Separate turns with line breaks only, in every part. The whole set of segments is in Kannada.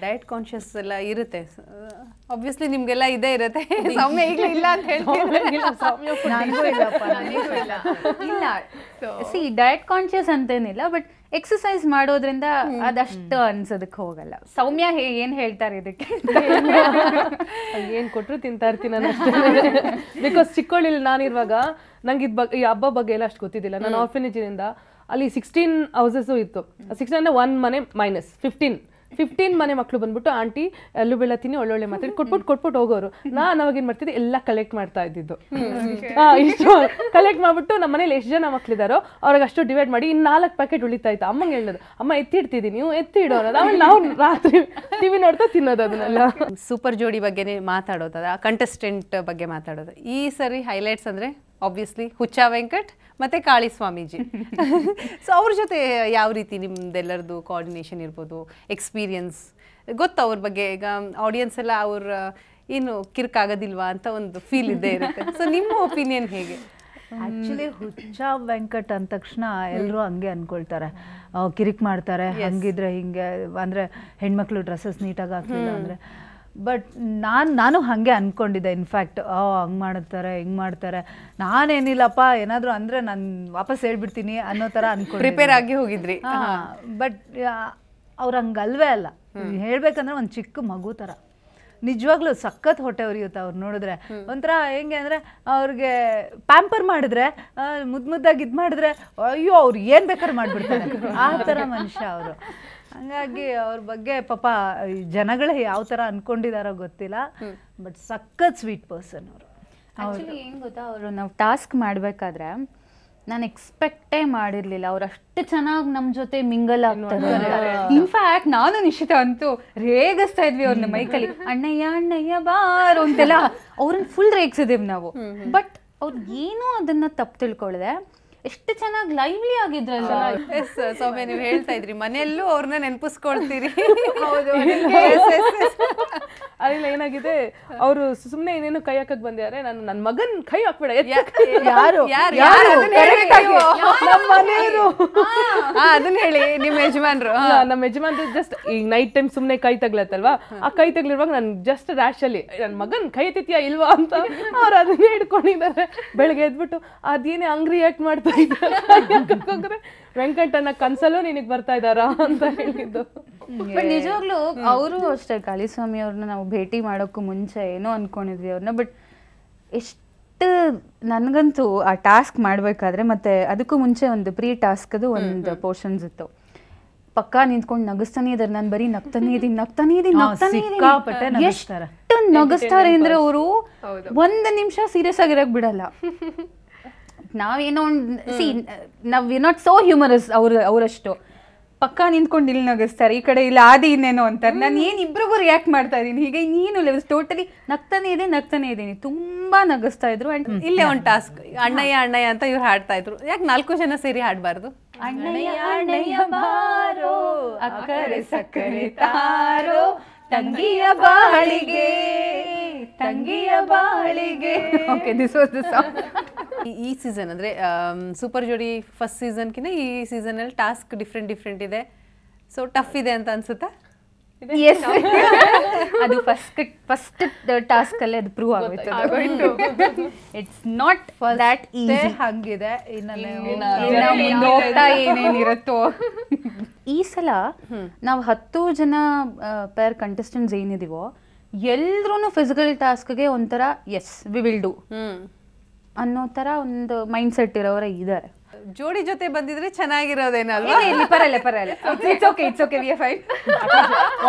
ಡಯಟ್ ಕಾನ್ಷಿಯಸ್
ಎಲ್ಲ ಇರುತ್ತೆ ಆಬ್ವಿಯಸ್ಲಿ ನಿಮ್ಗೆಲ್ಲ ಇದೇ ಇರುತ್ತೆ ಸೌಮ್ಯ ಈಗಲೂ ಇಲ್ಲ ಅಂತ ಹೇಳ್ತಿದ್ರೆ ಇಲ್ಲ ಸಿ ಡಯಟ್ ಕಾನ್ಷಿಯಸ್ ಅಂತೇನಿಲ್ಲ ಬಟ್ ಎಕ್ಸಸೈಸ್ ಮಾಡೋದ್ರಿಂದ ಅದಷ್ಟು ಅನ್ಸೋದಕ್ಕೆ ಹೋಗಲ್ಲ ಸೌಮ್ಯ ಏನ್ ಹೇಳ್ತಾರೆ
ಇದಕ್ಕೆ ಏನ್ ಕೊಟ್ಟರು ತಿಂತಾ ಇರ್ತೀನಿ ನಾನು ಬಿಕಾಸ್ ಚಿಕ್ಕೋಳಿಲಿ ನಾನಿರುವಾಗ ನಂಗೆ ಇದ್ ಈ ಹಬ್ಬ ಬಗ್ಗೆ ಎಲ್ಲ ಅಷ್ಟು ಗೊತ್ತಿದ್ದಿಲ್ಲ ನಾನು ಆರ್ಫಿನೇಜಿನಿಂದ ಅಲ್ಲಿ ಸಿಕ್ಸ್ಟೀನ್ ಹೌಸಸ್ ಇತ್ತು ಸಿಕ್ಸ್ಟೀನ್ ಅಂದ್ರೆ ಒನ್ ಮನೆ ಮೈನಸ್ ಫಿಫ್ಟೀನ್ ಫಿಫ್ಟೀನ್ ಮನೆ ಮಕ್ಕಳು ಬಂದ್ಬಿಟ್ಟು ಆಂಟಿ ಎಲ್ಲೂ ತಿನ್ನಿ ಒಳ್ಳೊಳ್ಳೆ ಮಾತಾಡಿ ಕೊಟ್ಬಿಟ್ಟು ಕೊಟ್ಬಿಟ್ಟು ಹೋಗೋರು ನಾನು ಅವಾಗ ಏನು ಮಾಡ್ತಿದ್ದೆ ಎಲ್ಲ ಕಲೆಕ್ಟ್ ಮಾಡ್ತಾ ಇದ್ದಿದ್ದು ಇಷ್ಟು ಕಲೆಕ್ಟ್ ಮಾಡ್ಬಿಟ್ಟು ನಮ್ಮ ಮನೇಲಿ ಎಷ್ಟು ಜನ ಮಕ್ಳಿದಾರೋ ಅವ್ರಿಗೆ ಅಷ್ಟು ಡಿವೈಡ್ ಮಾಡಿ ಇನ್ನು ನಾಲ್ಕು ಪ್ಯಾಕೆಟ್ ಉಳಿತಾ ಇತ್ತು ಅಮ್ಮಂಗೆ ಹೇಳೋದು ಅಮ್ಮ ಎತ್ತಿಡ್ತಿದ್ದೀನಿ ನೀವು ಎತ್ತಿ ಆಮೇಲೆ ನಾವು ರಾತ್ರಿ ಟಿವಿ ನೋಡ್ತಾ ತಿನ್ನೋದು
ಅದನ್ನೆಲ್ಲ ಸೂಪರ್ ಜೋಡಿ ಬಗ್ಗೆ ಮಾತಾಡೋದು ಕಂಟೆಸ್ಟೆಂಟ್ ಬಗ್ಗೆ ಮಾತಾಡೋದು ಈ ಸರಿ ಹೈಲೈಟ್ಸ್ ಅಂದರೆ ಆಬ್ವಿಯಸ್ಲಿ ಹುಚ್ಚ ವೆಂಕಟ್ ಮತ್ತೆ ಕಾಳಿ ಸ್ವಾಮೀಜಿ ಸೊ ಅವ್ರ ಜೊತೆ ಯಾವ ರೀತಿ ನಿಮ್ದೆಲ್ಲರದು ಕೋಆರ್ಡಿನೇಷನ್ ಇರ್ಬೋದು ಎಕ್ಸ್ಪೀರಿಯನ್ಸ್ ಗೊತ್ತು ಅವ್ರ ಬಗ್ಗೆ ಈಗ ಆಡಿಯನ್ಸ್ ಎಲ್ಲ ಅವ್ರ ಏನು ಆಗೋದಿಲ್ವಾ ಅಂತ ಒಂದು ಫೀಲ್ ಇದೆ ಇರುತ್ತೆ ಸೊ ನಿಮ್ಮ ಒಪಿನಿಯನ್ ಹೇಗೆ
ಆ್ಯಕ್ಚುಲಿ ಹುಚ್ಚ ವೆಂಕಟ್ ಅಂದ ತಕ್ಷಣ ಎಲ್ಲರೂ ಹಂಗೆ ಅಂದ್ಕೊಳ್ತಾರೆ ಕಿರಿಕ್ ಮಾಡ್ತಾರೆ ಹಂಗಿದ್ರೆ ಹಿಂಗೆ ಅಂದರೆ ಹೆಣ್ಮಕ್ಳು ಡ್ರೆಸ್ಸಸ್ ನೀಟಾಗಿ ಹಾಕಿಲ್ಲ ಅಂದರೆ ಬಟ್ ನಾನು ನಾನು ಹಾಗೆ ಅಂದ್ಕೊಂಡಿದ್ದೆ ಇನ್ಫ್ಯಾಕ್ಟ್ ಓ ಹಂಗೆ ಮಾಡ್ತಾರೆ ಹಿಂಗೆ ಮಾಡ್ತಾರೆ ನಾನೇನಿಲ್ಲಪ್ಪ ಏನಾದರೂ ಅಂದರೆ ನಾನು ವಾಪಸ್ ಹೇಳ್ಬಿಡ್ತೀನಿ ಅನ್ನೋ ಥರ ಅನ್ಕೊಂಡು ಪ್ರಿಪೇರ್ ಆಗಿ ಹೋಗಿದ್ರಿ ಬಟ್ ಅವ್ರು ಹಂಗಲ್ವೇ ಅಲ್ಲ ಹೇಳ್ಬೇಕಂದ್ರೆ ಒಂದು ಚಿಕ್ಕ ಮಗು ಥರ ನಿಜವಾಗ್ಲೂ ಸಖತ್ ಹೊಟ್ಟೆ ಉರಿಯುತ್ತೆ ಅವ್ರು ನೋಡಿದ್ರೆ ಒಂಥರ ಹೆಂಗೆ ಅಂದರೆ ಅವ್ರಿಗೆ ಪ್ಯಾಂಪರ್ ಮಾಡಿದ್ರೆ ಮುದ್ದು ಮುದ್ದಾಗಿ ಇದು ಮಾಡಿದ್ರೆ ಅಯ್ಯೋ ಅವ್ರು ಏನು ಬೇಕಾದ್ರೂ ಮಾಡಿಬಿಡ್ತಾರೆ ಆ ಥರ ಮನುಷ್ಯ ಅವರು ಹಂಗಾಗಿ ಅವ್ರ ಬಗ್ಗೆ ಪಾಪ ಜನಗಳೇ ಯಾವ ತರ ಅನ್ಕೊಂಡಿದಾರೋ ಗೊತ್ತಿಲ್ಲ ಬಟ್ ಸಖತ್ ಸ್ವೀಟ್ ಪರ್ಸನ್ ಅವರು ಆ್ಯಕ್ಚುಲಿ ಏನು
ಗೊತ್ತಾ ಅವರು ನಾವು ಟಾಸ್ಕ್ ಮಾಡಬೇಕಾದ್ರೆ ನಾನು ಎಕ್ಸ್ಪೆಕ್ಟೇ ಮಾಡಿರ್ಲಿಲ್ಲ ಅವ್ರು ಅಷ್ಟು ಚೆನ್ನಾಗಿ ನಮ್ಮ ಜೊತೆ ಮಿಂಗಲ್ ಆಗ್ತಾರೆ ಇನ್ಫ್ಯಾಕ್ಟ್ ನಾನು ನಿಶ್ಚಿತ ಅಂತೂ ರೇಗಿಸ್ತಾ ಇದ್ವಿ ಅವ್ರನ್ನ ಮೈಕಲ್ಲಿ ಅಣ್ಣಯ್ಯ ಅಣ್ಣಯ್ಯ ಬಾರು ಅಂತೆಲ್ಲ ಅವ್ರನ್ನ ಫುಲ್ ರೇಗಿಸಿದೀವಿ ನಾವು ಬಟ್ ಅವ್ರು ಏನೂ ಅದನ್ನ ತಪ್ಪು ತಿಳ್ಕೊಳ್ಳದೆ ಎಷ್ಟು ಚೆನ್ನಾಗಿ ಲೈವ್ಲಿ ಆಗಿದ್ರಲ್ಲ ಎಸ್
ನೀವು ಹೇಳ್ತಾ ಇದ್ರಿ ಮನೆಯಲ್ಲೂ ಅವ್ರನ್ನ ನೆನಪಿಸ್ಕೊಳ್ತೀರಿ ಅದ್ರಲ್ಲಿ ಏನಾಗಿದೆ ಅವರು ಸುಮ್ಮನೆ ಏನೇನು ಕೈ ಹಾಕಕ್ ಬಂದಿದ್ದಾರೆ ನಾನು ನನ್ನ ಮಗನ್ ಕೈ ಹಾಕ್ಬೇಡ ಯಾರು ಅದನ್ನ ಹೇಳಿ ನಿಮ್ಮ ಯಜಮಾನ್ರು ನಮ್ಮ ಯಜಮಾನ್ರು ಜಸ್ಟ್ ಈ ನೈಟ್ ಟೈಮ್ ಸುಮ್ಮನೆ ಕೈ ತಗ್ಲತ್ತಲ್ವಾ ಆ ಕೈ ತಗ್ಲಿರುವಾಗ ನನ್ ಜಸ್ಟ್ ರ್ಯಾಶ್ ಅಲ್ಲಿ ನನ್ ಮಗನ್ ಕೈ ಎತ್ತಿತ್ಯಾ ಇಲ್ವಾ ಅಂತ ಅವ್ರು ಅದನ್ನೇ ಹಿಡ್ಕೊಂಡಿದ್ದಾರೆ ಬೆಳಗ್ಗೆ ಎದ್ಬಿಟ್ಟು ಅದೇನೇ ಹಂಗ್ ರಿಯಾಕ್ಟ್ ಮಾಡ್ತಾ ಇದ್ದಾರೆ ಅನ್ನ ಕನ್ಸಲ್ಲೂ ನಿನಗ್ ಬರ್ತಾ ಇದಾರ ಅಂತ ಹೇಳಿದ್ದು ಬಟ್ ನಿಜವಾಗ್ಲೂ ಅವರು ಅಷ್ಟೇ
ಕಾಳಿಸ್ವಾಮಿ ಅವ್ರನ್ನ ನಾವು ಭೇಟಿ ಮಾಡೋಕ್ಕೂ ಮುಂಚೆ ಏನೋ ಅನ್ಕೊಂಡಿದ್ವಿ ಅವ್ರನ್ನ ಬಟ್ ಎಷ್ಟು ನನಗಂತೂ ಆ ಟಾಸ್ಕ್ ಮಾಡಬೇಕಾದ್ರೆ ಮತ್ತೆ ಅದಕ್ಕೂ ಮುಂಚೆ ಒಂದು ಪ್ರೀ ಟಾಸ್ಕ್ದು ಒಂದು ಪೋರ್ಷನ್ಸ್ ಇತ್ತು ಪಕ್ಕಾ ನಿಂತ್ಕೊಂಡು ನಗಸ್ತಾನೆ ಇದಾರೆ ನಾನು ಬರೀ ನಗ್ತಾನೆ ಇದೀನಿ ನಗ್ತಾನೆ ಇದೀನಿ ನಗ್ತಾನೆ ಇದ್ದೀನಿ ಎಷ್ಟು ನಗಸ್ತಾರೆ ಅಂದ್ರೆ ಅವರು ಒಂದು ನಿಮಿಷ ಸೀರಿಯಸ್ ಆಗಿರಕ್ ಬಿಡಲ್ಲ ನಾವೇನೋ ಸಿ ನಾವ್ ನಾಟ್ ಸೋ ಹ್ಯೂಮರಸ್ ಅವ್ರ ಅವರಷ್ಟು ಪಕ್ಕ ನಿಂತ್ಕೊಂಡು ಇಲ್ಲಿ ನಗಿಸ್ತಾರೆ ಈ ಕಡೆ ಇಲ್ಲ ಆದಿ ಇನ್ನೇನು ಅಂತಾರೆ ನಾನು ಏನು ಇಬ್ರಿಗೂ ರಿಯಾಕ್ಟ್ ಮಾಡ್ತಾ ಇದ್ದೀನಿ ಹೀಗೆ ನೀನು ಲೆವೆಲ್ ಟೋಟಲಿ ನಗ್ತಾನೆ ಇದೆ ನಗ್ತಾನೆ ಇದ್ದೀನಿ ತುಂಬಾ ನಗಿಸ್ತಾ ಇದ್ರು ಅಂಡ್
ಇಲ್ಲೇ ಒಂದು ಟಾಸ್ಕ್ ಅಣ್ಣಯ್ಯ ಅಣ್ಣಯ್ಯ ಅಂತ ಇವ್ರು ಹಾಡ್ತಾ ಇದ್ರು ಯಾಕೆ ನಾಲ್ಕು ಜನ ಸೇರಿ ಹಾಡಬಾರ್ದು ಅಣ್ಣಯ್ಯ ಅಣ್ಣಯ್ಯ
ಬಾರೋ ಅಕ್ಕರೆ ಸಕ್ಕರೆ ತಾರೋ ತಂಗಿಯ ಬಾಳಿಗೆ ತಂಗಿಯ ಬಾಳಿಗೆ okay
this was the song ಈ ಸೀಸನ್ ಅಂದ್ರೆ ಸೂಪರ್ um, ಜೋಡಿ ಫಸ್ಟ್ ಸೀಸನ್ಕಿಂತ ಈ ಸೀಸನಲ್ಲಿ ಟಾಸ್ಕ್ ಡಿಫ್ರೆಂಟ್ ಡಿಫ್ರೆಂಟ್ ಇದೆ ಸೊ ಟಫ್ ಇದೆ ಅಂತ ಅನ್ಸುತ್ತಾ
ಅದು ಫಸ್ಟ್ ಫಸ್ಟ್ ಟಾಸ್ಕ್ ಅಲ್ಲಿ ಅದು ಪ್ರೂವ್ ಆಗುತ್ತೆ ಇಟ್ಸ್ ನಾಟ್ ದ್ಯಾಟ್ ಈಸಿ
ಹಂಗಿದೆ ಹೋಗ್ತಾ ಏನೇನಿರುತ್ತೋ
ಈ ಸಲ ನಾವು ಹತ್ತು ಜನ ಪೇರ್ ಕಂಟೆಸ್ಟೆಂಟ್ಸ್ ಏನಿದೀವೋ ಎಲ್ರೂ ಫಿಸಿಕಲ್ ಟಾಸ್ಕ್ಗೆ ಒಂಥರ ಎಸ್ ವಿ ವಿಲ್ ಡೂ ಅನ್ನೋ ಒಂದು ಮೈಂಡ್ ಸೆಟ್ ಇರೋವರ ಇದ್ದಾರೆ
ಜೋಡಿ ಜೊತೆ ಬಂದಿದ್ರೆ ಚೆನ್ನಾಗಿರೋದೇನಲ್ವಾ ಇಲ್ಲಿ ಪರಲ್ಲ ಪರಲ್ಲ it's okay it's okay we are fine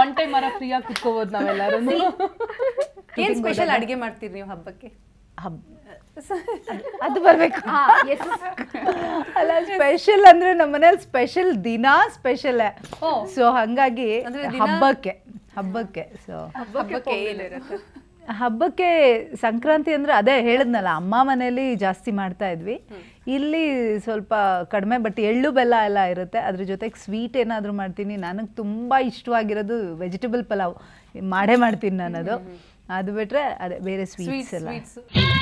one time ಮರ ಫ್ರೀ ಆಗಿ ನಾವೆಲ್ಲರೂ ಏನ್ ಸ್ಪೆಷಲ್ ಅಡಿಗೆ ಮಾಡ್ತೀರಿ ನೀವು ಹಬ್ಬಕ್ಕೆ
ಹಬ್ಬ ಅದು ಬರಬೇಕು ಅಲ್ಲ ಸ್ಪೆಷಲ್ ಅಂದ್ರೆ ಮನೇಲಿ ಸ್ಪೆಷಲ್ ದಿನ ಸ್ಪೆಷಲ್ ಸೊ ಹಂಗಾಗಿ ಹಬ್ಬಕ್ಕೆ ಹಬ್ಬಕ್ಕೆ ಸೊ ಹಬ್ಬಕ್ಕೆ ಹಬ್ಬಕ್ಕೆ ಸಂಕ್ರಾಂತಿ ಅಂದ್ರೆ ಅದೇ ಹೇಳದ್ನಲ್ಲ ಅಮ್ಮ ಮನೇಲಿ ಜಾಸ್ತಿ ಮಾಡ್ತಾ ಇದ್ವಿ ಇಲ್ಲಿ ಸ್ವಲ್ಪ ಕಡಿಮೆ ಬಟ್ ಎಳ್ಳು ಬೆಲ್ಲ ಎಲ್ಲ ಇರುತ್ತೆ ಅದ್ರ ಜೊತೆಗೆ ಸ್ವೀಟ್ ಏನಾದರೂ ಮಾಡ್ತೀನಿ ನನಗೆ ತುಂಬಾ ಇಷ್ಟವಾಗಿರೋದು ವೆಜಿಟೇಬಲ್ ಪಲಾವ್ ಮಾಡೇ ಮಾಡ್ತೀನಿ ನಾನು ಅದು ಅದು ಬಿಟ್ಟರೆ ಅದೇ ಬೇರೆ ಸ್ವೀಟ್ಸ್ ಎಲ್ಲ